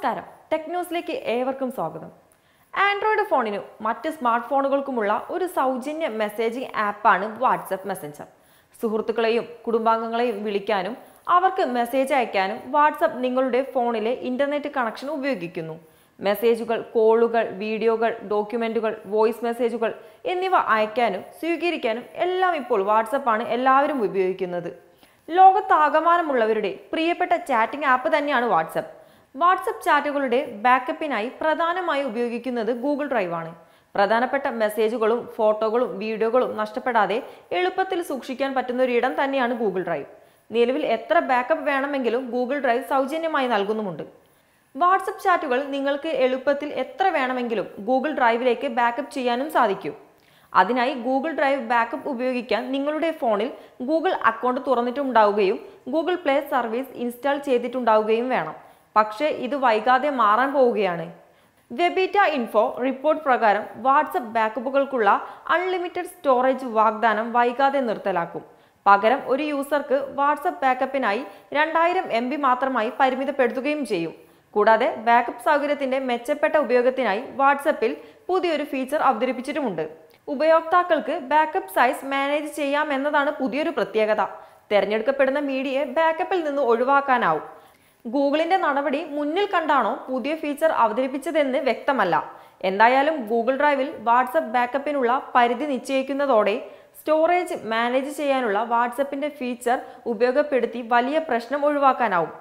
നമസ്കാരം ടെക് ന്യൂസിലേക്ക് ഏവർക്കും സ്വാഗതം ആൻഡ്രോയിഡ് ഫോണിനും മറ്റ് സ്മാർട്ട് ഫോണുകൾക്കുമുള്ള ഒരു സൗജന്യ മെസ്സേജിംഗ് ആപ്പാണ് വാട്സപ്പ് മെസ്സഞ്ചർ സുഹൃത്തുക്കളെയും കുടുംബാംഗങ്ങളെയും വിളിക്കാനും അവർക്ക് മെസ്സേജ് അയക്കാനും വാട്സപ്പ് നിങ്ങളുടെ ഫോണിലെ ഇന്റർനെറ്റ് കണക്ഷൻ ഉപയോഗിക്കുന്നു മെസ്സേജുകൾ കോളുകൾ വീഡിയോകൾ ഡോക്യുമെന്റുകൾ വോയിസ് മെസ്സേജുകൾ എന്നിവ അയക്കാനും സ്വീകരിക്കാനും എല്ലാം ഇപ്പോൾ വാട്സപ്പാണ് എല്ലാവരും ഉപയോഗിക്കുന്നത് ലോകത്താകമാനമുള്ളവരുടെ പ്രിയപ്പെട്ട ചാറ്റിംഗ് ആപ്പ് തന്നെയാണ് വാട്സപ്പ് വാട്സപ്പ് ചാറ്റുകളുടെ ബാക്കപ്പിനായി പ്രധാനമായി ഉപയോഗിക്കുന്നത് ഗൂഗിൾ ഡ്രൈവ് ആണ് പ്രധാനപ്പെട്ട മെസ്സേജുകളും ഫോട്ടോകളും വീഡിയോകളും നഷ്ടപ്പെടാതെ എളുപ്പത്തിൽ സൂക്ഷിക്കാൻ പറ്റുന്ന ഒരിടം തന്നെയാണ് ഗൂഗിൾ ഡ്രൈവ് നിലവിൽ എത്ര ബാക്കപ്പ് വേണമെങ്കിലും ഗൂഗിൾ ഡ്രൈവ് സൗജന്യമായി നൽകുന്നുമുണ്ട് വാട്സപ്പ് ചാറ്റുകൾ നിങ്ങൾക്ക് എളുപ്പത്തിൽ എത്ര വേണമെങ്കിലും ഗൂഗിൾ ഡ്രൈവിലേക്ക് ബാക്കപ്പ് ചെയ്യാനും സാധിക്കും അതിനായി ഗൂഗിൾ ഡ്രൈവ് ബാക്കപ്പ് ഉപയോഗിക്കാൻ നിങ്ങളുടെ ഫോണിൽ ഗൂഗിൾ അക്കൗണ്ട് തുറന്നിട്ടുണ്ടാവുകയും ഗൂഗിൾ പ്ലേ സർവീസ് ഇൻസ്റ്റാൾ ചെയ്തിട്ടുണ്ടാവുകയും വേണം പക്ഷേ ഇത് വൈകാതെ മാറാൻ പോവുകയാണ് വെബീറ്റ ഇൻഫോ റിപ്പോർട്ട് പ്രകാരം വാട്സപ്പ് ബാക്കപ്പുകൾക്കുള്ള അൺലിമിറ്റഡ് സ്റ്റോറേജ് വാഗ്ദാനം വൈകാതെ നിർത്തലാക്കും പകരം ഒരു യൂസർക്ക് വാട്സപ്പ് ബാക്കപ്പിനായി രണ്ടായിരം എം ബി മാത്രമായി പരിമിതപ്പെടുത്തുകയും ചെയ്യും കൂടാതെ ബാക്കപ്പ് സൗകര്യത്തിന്റെ മെച്ചപ്പെട്ട ഉപയോഗത്തിനായി വാട്സപ്പിൽ പുതിയൊരു ഫീച്ചർ അവതരിപ്പിച്ചിട്ടുമുണ്ട് ഉപയോക്താക്കൾക്ക് ബാക്കപ്പ് സൈസ് മാനേജ് ചെയ്യാമെന്നതാണ് പുതിയൊരു പ്രത്യേകത തിരഞ്ഞെടുക്കപ്പെടുന്ന മീഡിയയെ ബാക്കപ്പിൽ നിന്ന് ഒഴിവാക്കാനാവും ഗൂഗിളിന്റെ നടപടി മുന്നിൽ കണ്ടാണോ പുതിയ ഫീച്ചർ അവതരിപ്പിച്ചതെന്ന് വ്യക്തമല്ല എന്തായാലും ഗൂഗിൾ ഡ്രൈവിൽ വാട്സപ്പ് ബാക്കപ്പിനുള്ള പരിധി നിശ്ചയിക്കുന്നതോടെ സ്റ്റോറേജ് മാനേജ് ചെയ്യാനുള്ള വാട്സപ്പിന്റെ ഫീച്ചർ ഉപയോഗപ്പെടുത്തി വലിയ പ്രശ്നം ഒഴിവാക്കാനാവും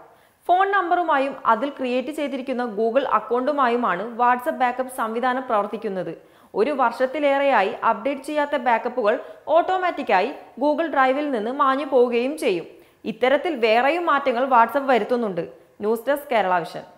ഫോൺ നമ്പറുമായും അതിൽ ക്രിയേറ്റ് ചെയ്തിരിക്കുന്ന ഗൂഗിൾ അക്കൗണ്ടുമായുമാണ് വാട്സപ്പ് ബാക്കപ്പ് സംവിധാനം പ്രവർത്തിക്കുന്നത് ഒരു വർഷത്തിലേറെയായി അപ്ഡേറ്റ് ചെയ്യാത്ത ബാക്കപ്പുകൾ ഓട്ടോമാറ്റിക്കായി ഗൂഗിൾ ഡ്രൈവിൽ നിന്ന് മാഞ്ഞു പോവുകയും ചെയ്യും ഇത്തരത്തിൽ വേറെയും മാറ്റങ്ങൾ വാട്സപ്പ് വരുത്തുന്നുണ്ട് ന്യൂസ് ഡെസ്ക് കേരള വിഷൻ